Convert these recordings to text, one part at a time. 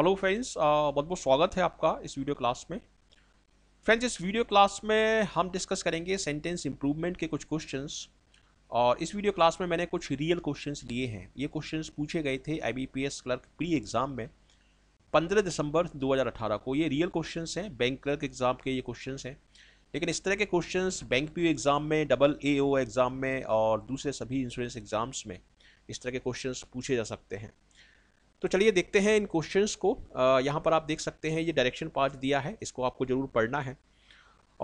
hello friends uh, बहुत बहुत स्वागत है आपका इस वीडियो क्लास में फ्रेंड्स इस वीडियो क्लास में हम डिस्कस करेंगे सेंटेंस इम्प्रूवमेंट के कुछ क्वेश्चंस और इस वीडियो क्लास में मैंने कुछ रियल क्वेश्चंस लिए हैं ये क्वेश्चंस पूछे गए थे आईबीपीएस क्लर्क प्री एग्ज़ाम में 15 दिसंबर 2018 को ये रियल क्वेश्चन हैं बैंक क्लर्क एग्ज़ाम के ये क्वेश्चन हैं लेकिन इस तरह के क्वेश्चन बैंक पी एग्ज़ाम में डबल ए एग्ज़ाम में और दूसरे सभी इंश्योरेंस एग्ज़ाम्स में इस तरह के क्वेश्चन पूछे जा सकते हैं तो चलिए देखते हैं इन क्वेश्चंस को यहाँ पर आप देख सकते हैं ये डायरेक्शन पार्ट दिया है इसको आपको ज़रूर पढ़ना है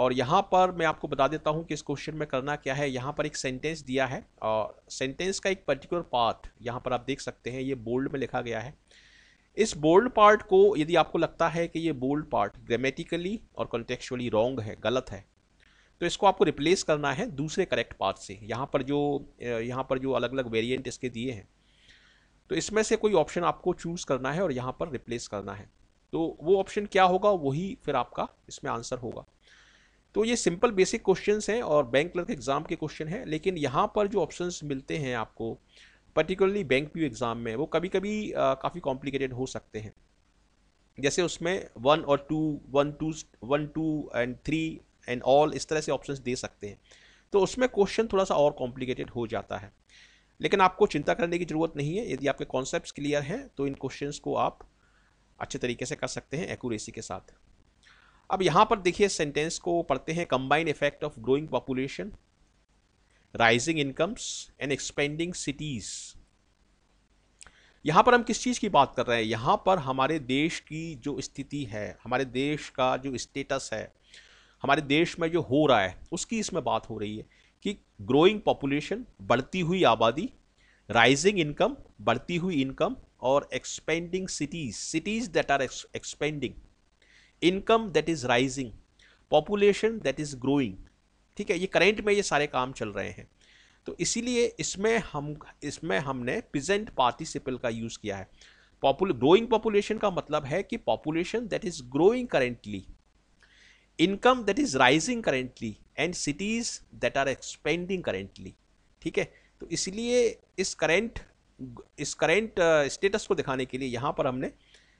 और यहाँ पर मैं आपको बता देता हूँ कि इस क्वेश्चन में करना क्या है यहाँ पर एक सेंटेंस दिया है और सेंटेंस का एक पर्टिकुलर पार्ट यहाँ पर आप देख सकते हैं ये बोल्ड में लिखा गया है इस बोल्ड पार्ट को यदि आपको लगता है कि ये बोल्ड पार्ट ग्रामेटिकली और कॉन्टेक्चुअली रॉन्ग है गलत है तो इसको आपको रिप्लेस करना है दूसरे करेक्ट पार्ट से यहाँ पर जो यहाँ पर जो अलग अलग वेरियंट इसके दिए हैं तो इसमें से कोई ऑप्शन आपको चूज़ करना है और यहाँ पर रिप्लेस करना है तो वो ऑप्शन क्या होगा वही फिर आपका इसमें आंसर होगा तो ये सिंपल बेसिक क्वेश्चन हैं और बैंक क्लर्क एग्ज़ाम के क्वेश्चन हैं लेकिन यहाँ पर जो ऑप्शन मिलते हैं आपको पर्टिकुलरली बैंक पी एग्ज़ाम में वो कभी कभी काफ़ी कॉम्प्लिकेटेड हो सकते हैं जैसे उसमें वन और two one two one two and three and all इस तरह से ऑप्शंस दे सकते हैं तो उसमें क्वेश्चन थोड़ा सा और कॉम्प्लिकेटेड हो जाता है लेकिन आपको चिंता करने की ज़रूरत नहीं है यदि आपके कॉन्सेप्ट क्लियर हैं तो इन क्वेश्चन को आप अच्छे तरीके से कर सकते हैं एक्यूरेसी के साथ अब यहाँ पर देखिए सेंटेंस को पढ़ते हैं combined effect of growing population rising incomes and expanding cities यहाँ पर हम किस चीज़ की बात कर रहे हैं यहाँ पर हमारे देश की जो स्थिति है हमारे देश का जो स्टेटस है हमारे देश में जो हो रहा है उसकी इसमें बात हो रही है कि ग्रोइंग पॉपुलेशन बढ़ती हुई आबादी राइजिंग इनकम बढ़ती हुई इनकम और expanding cities cities that are expanding income that is rising population that is growing ठीक है ये करेंट में ये सारे काम चल रहे हैं तो इसीलिए इसमें हम इसमें हमने प्रेजेंट पार्टिसिपल का यूज़ किया है पॉपुल ग्रोइंग पॉपुलेशन का मतलब है कि population that is growing currently income that is rising currently and cities that are expanding currently ठीक है तो इसलिए इस करेंट इस करेंट स्टेटस uh, को दिखाने के लिए यहाँ पर हमने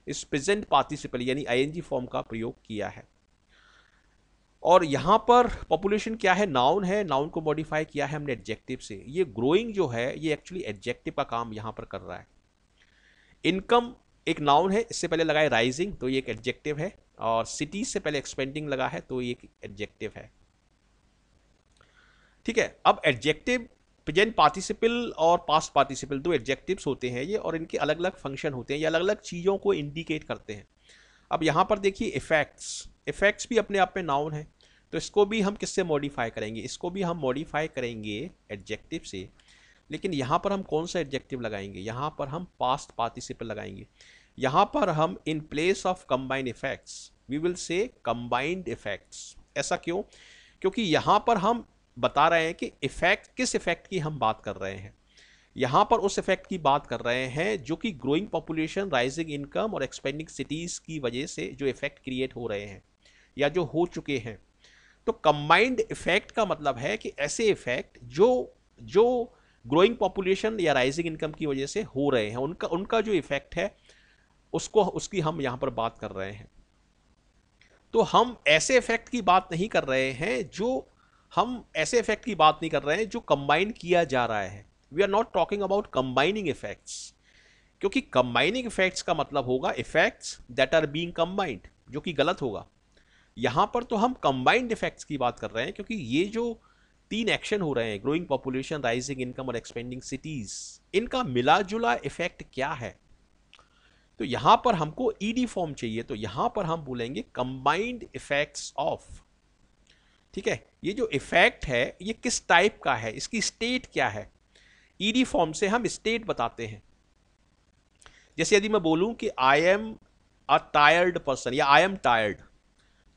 इस प्रेजेंट पार्टिसिपल यानी आईएनजी फॉर्म का प्रयोग किया है और यहाँ पर पॉपुलेशन क्या है नाउन है नाउन को मॉडिफाई किया है हमने एडजेक्टिव से ये ग्रोइंग जो है ये एक्चुअली एडजेक्टिव का काम यहाँ पर कर रहा है इनकम एक नाउन है इससे पहले लगा है राइजिंग तो ये एक एडजेक्टिव है और सिटीज से पहले एक्सपेंडिंग लगा है तो ये एक एडजेक्टिव है ठीक है अब एडजेक्टिव प्रेजेंट पार्टिसिपल और पास्ट पार्टिसिपल दो एडजेक्टिव्स होते हैं ये और इनके अलग अलग फंक्शन होते हैं ये अलग अलग चीज़ों को इंडिकेट करते हैं अब यहाँ पर देखिए इफेक्ट्स इफेक्ट्स भी अपने आप में नाउन है तो इसको भी हम किससे मॉडिफाई करेंगे इसको भी हम मॉडिफाई करेंगे एडजेक्टिव से लेकिन यहाँ पर हम कौन सा एडजेक्टिव लगाएंगे यहाँ पर हम पास्ट पार्टिसिपल लगाएंगे यहाँ पर हम in place of combined effects we will say combined effects ऐसा क्यों क्योंकि यहाँ पर हम बता रहे हैं कि इफेक्ट किस इफेक्ट की हम बात कर रहे हैं यहाँ पर उस इफेक्ट की बात कर रहे हैं जो कि ग्रोइंग पॉपुलेशन राइजिंग इनकम और एक्सपेंडिंग सिटीज़ की वजह से जो इफेक्ट क्रिएट हो रहे हैं या जो हो चुके हैं तो कंबाइंड इफेक्ट का मतलब है कि ऐसे इफेक्ट जो जो ग्रोइंग पॉपुलेशन या राइजिंग इनकम की वजह से हो रहे हैं उनका उनका जो इफेक्ट है उसको उसकी हम यहाँ पर बात कर रहे हैं तो हम ऐसे इफेक्ट की बात नहीं कर रहे हैं जो हम ऐसे इफेक्ट की बात नहीं कर रहे हैं जो कंबाइन किया जा रहा है we are not talking about combining effects क्योंकि कंबाइनिंग इफेक्ट्स का मतलब होगा effects that are being combined जो कि गलत होगा यहाँ पर तो हम कंबाइंड इफेक्ट्स की बात कर रहे हैं क्योंकि ये जो तीन एक्शन हो रहे हैं ग्रोइंग पॉपुलेशन राइजिंग इनकम और एक्सपेंडिंग सिटीज इनका मिला जुला इफेक्ट क्या है तो यहां पर हमको ईडी फॉर्म चाहिए तो यहां पर हम बोलेंगे कंबाइंड इफेक्ट्स ऑफ ठीक है ये जो इफेक्ट है ये किस टाइप का है इसकी स्टेट क्या है ईडी फॉर्म से हम स्टेट बताते हैं जैसे यदि मैं बोलूं कि I am a tired person या आई एम टायर्ड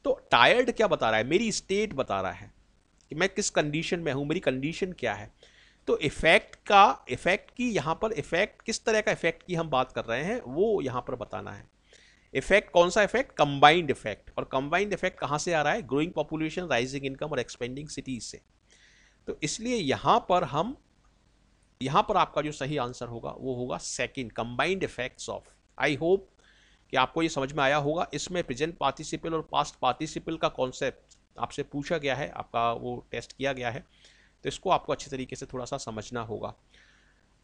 तो टायर्ड क्या बता रहा है मेरी स्टेट बता रहा है कि मैं किस कंडीशन में हूँ मेरी कंडीशन क्या है तो इफ़ेक्ट का इफ़ेक्ट की यहाँ पर इफ़ेक्ट किस तरह का इफ़ेक्ट की हम बात कर रहे हैं वो यहाँ पर बताना है इफेक्ट कौन सा इफेक्ट कंबाइंड इफेक्ट और कंबाइंड इफेक्ट कहाँ से आ रहा है ग्रोइंग पॉपुलेशन राइजिंग इनकम और एक्सपेंडिंग सिटीज से तो इसलिए यहाँ पर हम यहाँ पर आपका जो सही आंसर होगा वो होगा second combined effects of I hope कि आपको ये समझ में आया होगा इसमें प्रेजेंट पार्टिसिपल और पास्ट पार्टिसिपल का कॉन्सेप्ट आपसे पूछा गया है आपका वो टेस्ट किया गया है तो इसको आपको अच्छे तरीके से थोड़ा सा समझना होगा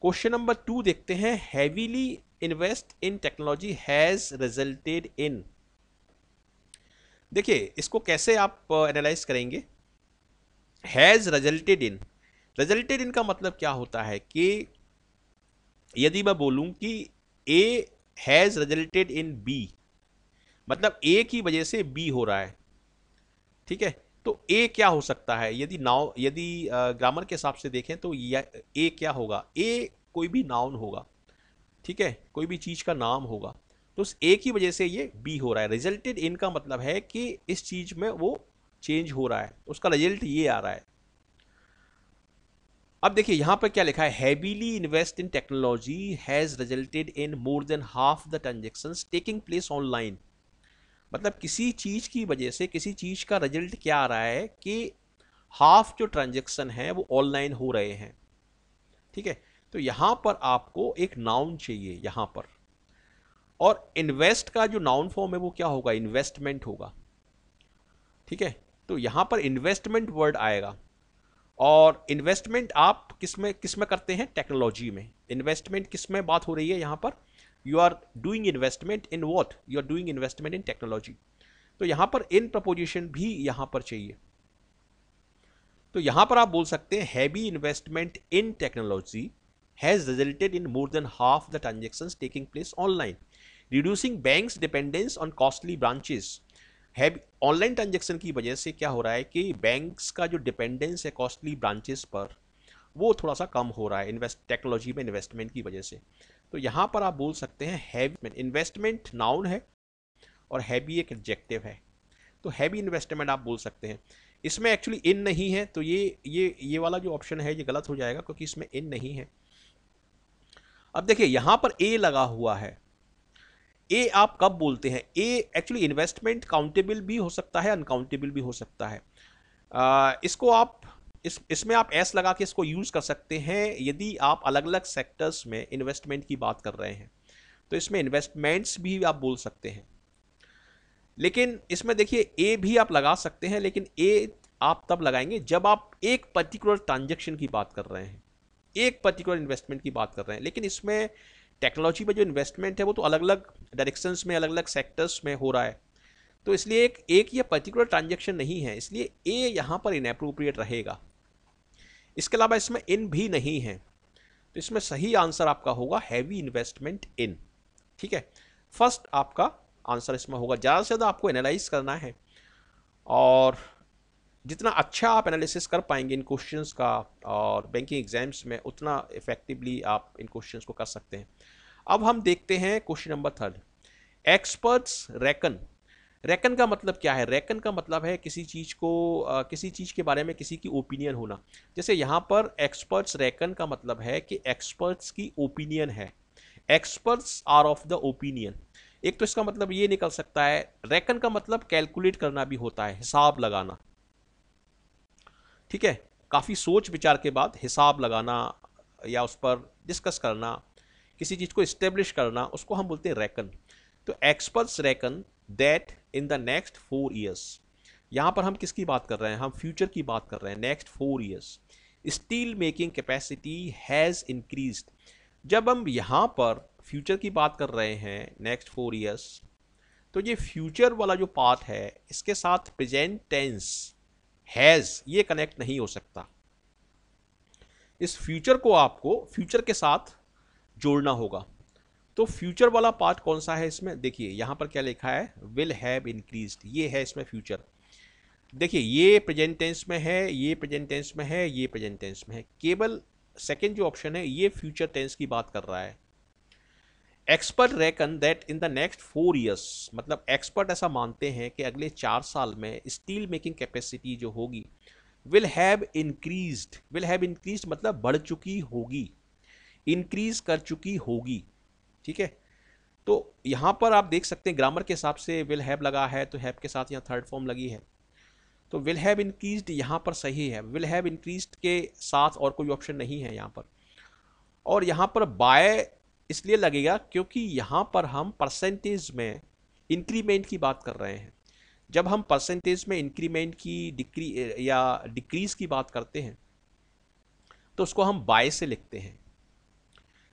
क्वेश्चन नंबर टू देखते हैं heavily invest in technology has resulted in देखिए इसको कैसे आप एनालाइज करेंगे has resulted in resulted in का मतलब क्या होता है कि यदि मैं बोलूं कि A has resulted in B मतलब ए की वजह से बी हो रहा है ठीक है तो ए क्या हो सकता है यदि नाउ यदि ग्रामर के हिसाब से देखें तो ए क्या होगा ए कोई भी नाउन होगा ठीक है कोई भी चीज़ का नाम होगा तो उस ए की वजह से ये बी हो रहा है रिजल्टेड इन का मतलब है कि इस चीज़ में वो चेंज हो रहा है उसका रिजल्ट ये आ रहा है अब देखिए यहां पर क्या लिखा है heavily invest in technology has resulted in more than half the transaction taking place online मतलब किसी चीज़ की वजह से किसी चीज़ का रिजल्ट क्या आ रहा है कि हाफ जो ट्रांजेक्शन है वो ऑनलाइन हो रहे हैं ठीक है तो यहाँ पर आपको एक नाउन चाहिए यहाँ पर और इन्वेस्ट का जो नाउन फॉर्म है वो क्या होगा इन्वेस्टमेंट होगा ठीक है तो यहाँ पर इन्वेस्टमेंट वर्ड आएगा और इन्वेस्टमेंट आप किस में किस में करते हैं टेक्नोलॉजी में इन्वेस्टमेंट किस में बात हो रही है यहाँ पर you are doing investment in what you are doing investment in technology तो यहाँ पर इन प्रपोजिशन भी यहाँ पर चाहिए तो यहाँ पर आप बोल सकते हैं heavy investment in technology has resulted in more than half the transaction taking place online reducing bank dependence on costly branches है ऑनलाइन ट्रांजेक्शन की वजह से क्या हो रहा है कि बैंक्स का जो डिपेंडेंस है कॉस्टली ब्रांचेस पर वो थोड़ा सा कम हो रहा है इन्वेस्ट टेक्नोलॉजी में इन्वेस्टमेंट की वजह से तो यहाँ पर आप बोल सकते हैं हैवी इन्वेस्टमेंट नाउन है और हैवी एक एडजेक्टिव है तो हैवी इन्वेस्टमेंट आप बोल सकते हैं इसमें एक्चुअली इन नहीं है तो ये ये ये वाला जो ऑप्शन है ये गलत हो जाएगा क्योंकि इसमें इन नहीं है अब देखिए यहाँ पर ए लगा हुआ है ए आप कब बोलते हैं ए एक्चुअली इन्वेस्टमेंट काउंटेबल भी हो सकता है अनकाउंटेबल भी हो सकता है आ, इसको आप इस इसमें आप एस लगा के इसको यूज़ कर सकते हैं यदि आप अलग अलग सेक्टर्स में इन्वेस्टमेंट की बात कर रहे हैं तो इसमें इन्वेस्टमेंट्स भी आप बोल सकते हैं लेकिन इसमें देखिए ए भी आप लगा सकते हैं लेकिन ए आप तब लगाएंगे जब आप एक पर्टिकुलर ट्रांजेक्शन की बात कर रहे हैं एक पर्टिकुलर इन्वेस्टमेंट की बात कर रहे हैं लेकिन इसमें टेक्नोलॉजी में जो इन्वेस्टमेंट है वो तो अलग अलग डायरेक्शंस में अलग अलग सेक्टर्स में हो रहा है तो इसलिए एक एक या पर्टिकुलर ट्रांजेक्शन नहीं है इसलिए ए यहाँ पर इनअप्रोप्रिएट रहेगा इसके अलावा इसमें इन भी नहीं है तो इसमें सही आंसर आपका होगा हैवी इन्वेस्टमेंट इन ठीक है फर्स्ट आपका आंसर इसमें होगा ज़्यादा से ज़्यादा आपको एनालाइज करना है और जितना अच्छा आप एनालिसिस कर पाएंगे इन क्वेश्चंस का और बैंकिंग एग्जाम्स में उतना इफेक्टिवली आप इन क्वेश्चंस को कर सकते हैं अब हम देखते हैं question number third experts reckon reckon का मतलब क्या है रैकन का मतलब है किसी चीज़ को किसी चीज़ के बारे में किसी की ओपिनियन होना जैसे यहाँ पर एक्सपर्ट्स रैकन का मतलब है कि एक्सपर्ट्स की ओपिनियन है experts are of the opinion एक तो इसका मतलब ये निकल सकता है रैकन का मतलब कैलकुलेट करना भी होता है हिसाब लगाना ठीक है काफ़ी सोच विचार के बाद हिसाब लगाना या उस पर डिस्कस करना किसी चीज़ को इस्टेब्लिश करना उसको हम बोलते हैं रैकन तो experts reckon that in the next four years यहाँ पर हम किसकी बात कर रहे हैं हम फ्यूचर की बात कर रहे हैं next four years steel making capacity has increase जब हम यहाँ पर फ्यूचर की बात कर रहे हैं नेक्स्ट फोर ईयर्स तो ये फ्यूचर वाला जो पार्ट है इसके साथ प्रेजेंट टेंस हैज़ ये कनेक्ट नहीं हो सकता इस फ्यूचर को आपको फ्यूचर के साथ जोड़ना होगा तो फ्यूचर वाला पार्ट कौन सा है इसमें देखिए यहाँ पर क्या लिखा है विल हैव इंक्रीज ये है इसमें फ्यूचर देखिए ये प्रेजेंट टेंस में है ये प्रेजेंट टेंस में है ये प्रेजेंट टेंस में है केवल सेकेंड जो ऑप्शन है ये फ्यूचर टेंस की बात कर रहा है expert reckon that in the next four years मतलब एक्सपर्ट ऐसा मानते हैं कि अगले चार साल में स्टील मेकिंग कैपेसिटी जो होगी will have increase will have increase मतलब बढ़ चुकी होगी इंक्रीज कर चुकी होगी ठीक है तो यहाँ पर आप देख सकते हैं ग्रामर के हिसाब से विल हैव लगा है तो हैव के साथ यहाँ थर्ड फॉर्म लगी है तो विल हैव इंक्रीज यहाँ पर सही है विल हैव इंक्रीज के साथ और कोई ऑप्शन नहीं है यहाँ पर और यहाँ पर बाय इसलिए लगेगा क्योंकि यहाँ पर हम परसेंटेज में इंक्रीमेंट की बात कर रहे हैं जब हम परसेंटेज में इंक्रीमेंट की डिक्री या डिक्रीज़ की बात करते हैं तो उसको हम बाय से लिखते हैं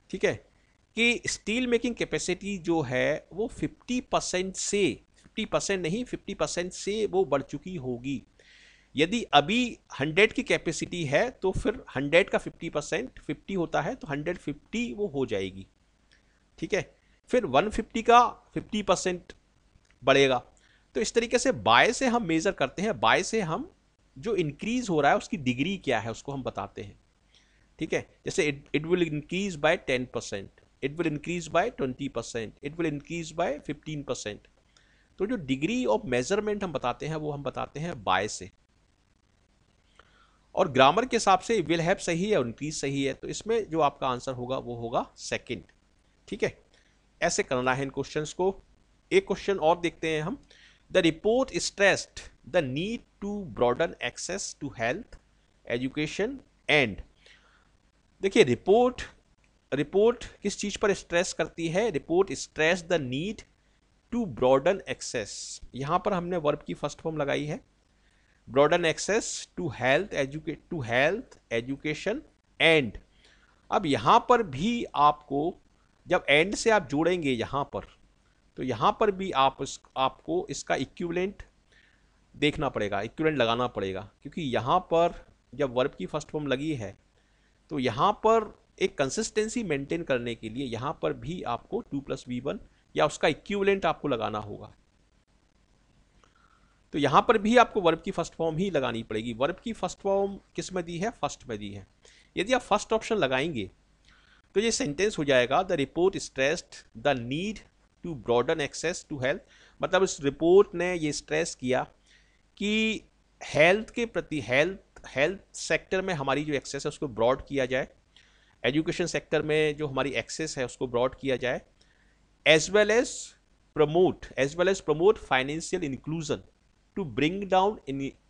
ठीक है कि स्टील मेकिंग कैपेसिटी जो है वो 50 परसेंट से 50 परसेंट नहीं 50 परसेंट से वो बढ़ चुकी होगी यदि अभी 100 की कैपेसिटी है तो फिर 100 का 50 परसेंट फिफ्टी होता है तो 150 वो हो जाएगी ठीक है फिर 150 का 50 परसेंट बढ़ेगा तो इस तरीके से बाय से हम मेज़र करते हैं बाय से हम जो इंक्रीज़ हो रहा है उसकी डिग्री क्या है उसको हम बताते हैं ठीक है जैसे it it will increase by ten percent it will increase by 20% it will increase by 15% तो जो डिग्री ऑफ मेजरमेंट हम बताते हैं वो हम बताते हैं बाय से और ग्रामर के हिसाब से विल हैव सही है और इंक्रीज सही है तो इसमें जो आपका आंसर होगा वो होगा सेकंड ठीक है ऐसे करना है इन क्वेश्चंस को एक क्वेश्चन और देखते हैं हम the report stressed the need to broaden access to health education and देखिए रिपोर्ट रिपोर्ट किस चीज़ पर स्ट्रेस करती है report stress the need to broaden access यहाँ पर हमने वर्ब की फर्स्ट फॉर्म लगाई है ब्रॉडन एक्सेस टू हेल्थ एजुके टू हेल्थ एजुकेशन एंड अब यहाँ पर भी आपको जब एंड से आप जोड़ेंगे यहाँ पर तो यहाँ पर भी आप इस, आपको इसका इक्विवेलेंट देखना पड़ेगा इक्विवेलेंट लगाना पड़ेगा क्योंकि यहाँ पर जब वर्ब की फर्स्ट फॉर्म लगी है तो यहाँ पर एक कंसिस्टेंसी मेंटेन करने के लिए यहाँ पर भी आपको टू प्लस वी वन या उसका इक्विवेलेंट आपको लगाना होगा तो यहाँ पर भी आपको वर्ब की फर्स्ट फॉर्म ही लगानी पड़ेगी वर्ब की फर्स्ट फॉर्म किस में दी है फर्स्ट में दी है यदि आप फर्स्ट ऑप्शन लगाएंगे तो ये सेंटेंस हो जाएगा the report stressed the need to broaden access to health मतलब इस रिपोर्ट ने ये स्ट्रेस किया कि हेल्थ के प्रति हेल्थ हेल्थ सेक्टर में हमारी जो एक्सेस है उसको ब्रॉड किया जाए एजुकेशन सेक्टर में जो हमारी एक्सेस है उसको ब्रॉड किया जाए as well as promote as well as promote financial inclusion to bring down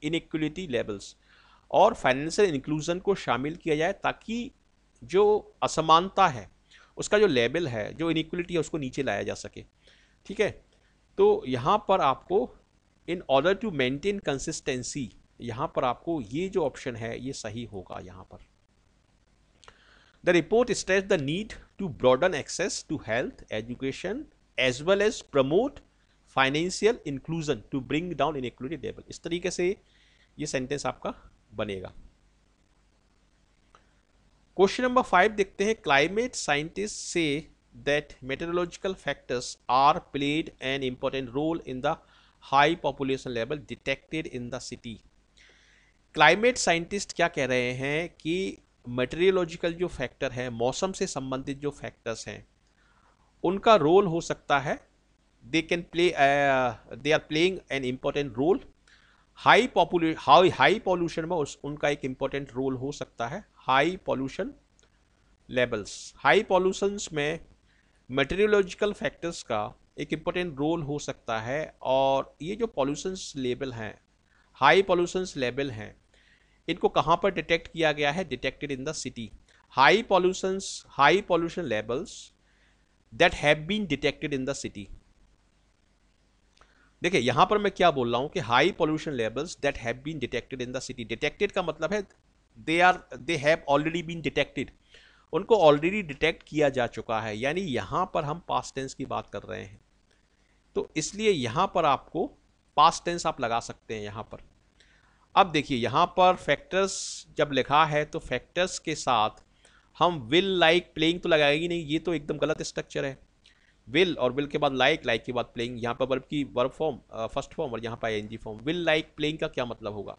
inequality levels और फाइनेंशियल इंक्लूजन को शामिल किया जाए ताकि जो असमानता है उसका जो लेवल है जो इनक्वलिटी है उसको नीचे लाया जा सके ठीक है तो यहाँ पर आपको in order to maintain consistency यहाँ पर आपको ये जो ऑप्शन है ये सही होगा यहाँ पर The report stressed the need to broaden access to health, education, as well as promote financial inclusion to bring down inequality level इस तरीके से ये सेंटेंस आपका बनेगा क्वेश्चन नंबर फाइव देखते हैं climate scientist say that meteorological factors are played an important role in the high population level detected in the city climate scientist क्या कह रहे हैं कि मटेरियोलॉजिकल जो फैक्टर हैं मौसम से संबंधित जो फैक्टर्स हैं उनका रोल हो सकता है they can play they are playing an important role high पॉपुले हाई हाई पॉल्यूशन में उस उनका एक इम्पॉर्टेंट रोल हो सकता है high pollution levels high pollutions में मटेरियोलॉजिकल फैक्टर्स का एक इम्पोर्टेंट रोल हो सकता है और ये जो पॉल्यूशंस लेवल हैं हाई पॉल्यूशंस लेवल हैं इनको कहाँ पर डिटेक्ट किया गया है detected in the city high pollutions high pollution levels that have been detected in the city देखिए यहाँ पर मैं क्या बोल रहा हूँ कि high pollution levels that have been detected in the city detected का मतलब है they are they have already been detected उनको ऑलरेडी डिटेक्ट किया जा चुका है यानी यहाँ पर हम पास्ट टेंस की बात कर रहे हैं तो इसलिए यहाँ पर आपको पास्ट टेंस आप लगा सकते हैं यहाँ पर अब देखिए यहाँ पर फैक्टर्स जब लिखा है तो फैक्टर्स के साथ हम विल लाइक प्लेइंग तो लगाएगी नहीं ये तो एकदम गलत स्ट्रक्चर है विल और विल के बाद लाइक लाइक के बाद प्लेइंग यहाँ पर वर्ब की वर्ब फॉर्म फर्स्ट फॉर्म और यहाँ पर I form will like playing का क्या मतलब होगा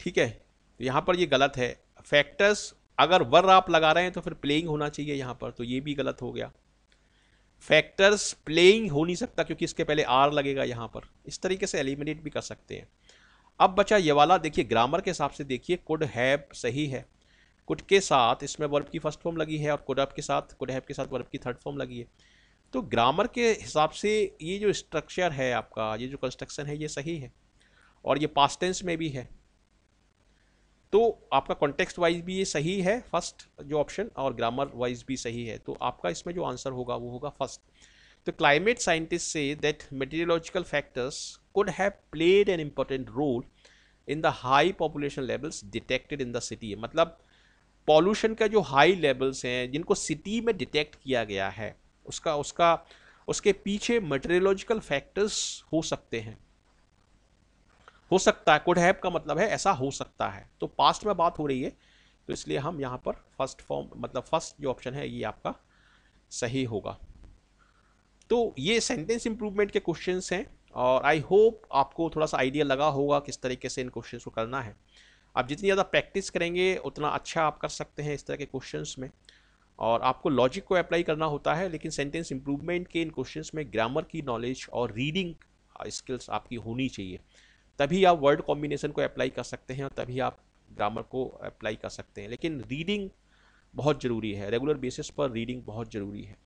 ठीक है तो यहाँ पर ये गलत है फैक्टर्स अगर वर आप लगा रहे हैं तो फिर प्लेइंग होना चाहिए यहाँ पर तो ये भी गलत हो गया फैक्टर्स प्लेइंग हो नहीं सकता क्योंकि इसके पहले आर लगेगा यहाँ पर इस तरीके से एलिमिनेट भी कर सकते हैं अब बचा ये वाला देखिए ग्रामर के हिसाब से देखिए कुड हैव सही है कुड के साथ इसमें वर्ब की फर्स्ट फॉर्म लगी है और कुड के साथ कुड हैव के साथ वर्ब की थर्ड फॉर्म लगी है तो ग्रामर के हिसाब से ये जो स्ट्रक्चर है आपका ये जो कंस्ट्रक्शन है ये सही है और ये पास्टेंस में भी है तो आपका कॉन्टेक्स्ट वाइज भी ये सही है फर्स्ट जो ऑप्शन और ग्रामर वाइज भी सही है तो आपका इसमें जो आंसर होगा वो होगा फर्स्ट तो climate scientist say that meteorological factors could have played an important role in the high population levels detected in the city मतलब पॉल्यूशन का जो हाई लेवल्स हैं जिनको सिटी में डिटेक्ट किया गया है उसका उसका उसके पीछे मटेरियोलॉजिकल फैक्टर्स हो सकते हैं हो सकता है कुड हैव का मतलब है ऐसा हो सकता है तो पास्ट में बात हो रही है तो इसलिए हम यहाँ पर फर्स्ट फॉर्म मतलब फर्स्ट जो ऑप्शन है ये आपका सही होगा तो ये सेंटेंस इंप्रूवमेंट के क्वेश्चन हैं और आई होप आपको थोड़ा सा आइडिया लगा होगा किस तरीके से इन क्वेश्चन को करना है आप जितनी ज़्यादा प्रैक्टिस करेंगे उतना अच्छा आप कर सकते हैं इस तरह के क्वेश्चन में और आपको लॉजिक को अप्लाई करना होता है लेकिन सेंटेंस इंप्रूवमेंट के इन क्वेश्चन में ग्रामर की नॉलेज और रीडिंग स्किल्स आपकी होनी चाहिए तभी आप वर्ड कॉम्बिनेशन को अप्लाई कर सकते हैं और तभी आप ग्रामर को अप्लाई कर सकते हैं लेकिन रीडिंग बहुत ज़रूरी है रेगुलर बेसिस पर रीडिंग बहुत ज़रूरी है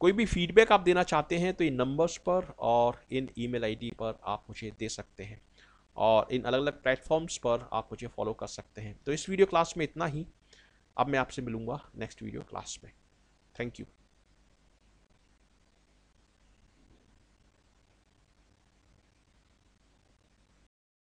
कोई भी फीडबैक आप देना चाहते हैं तो इन नंबर्स पर और इन ईमेल आईडी पर आप मुझे दे सकते हैं और इन अलग अलग प्लेटफॉर्म्स पर आप मुझे फॉलो कर सकते हैं तो इस वीडियो क्लास में इतना ही अब मैं आपसे मिलूँगा नेक्स्ट वीडियो क्लास में थैंक यू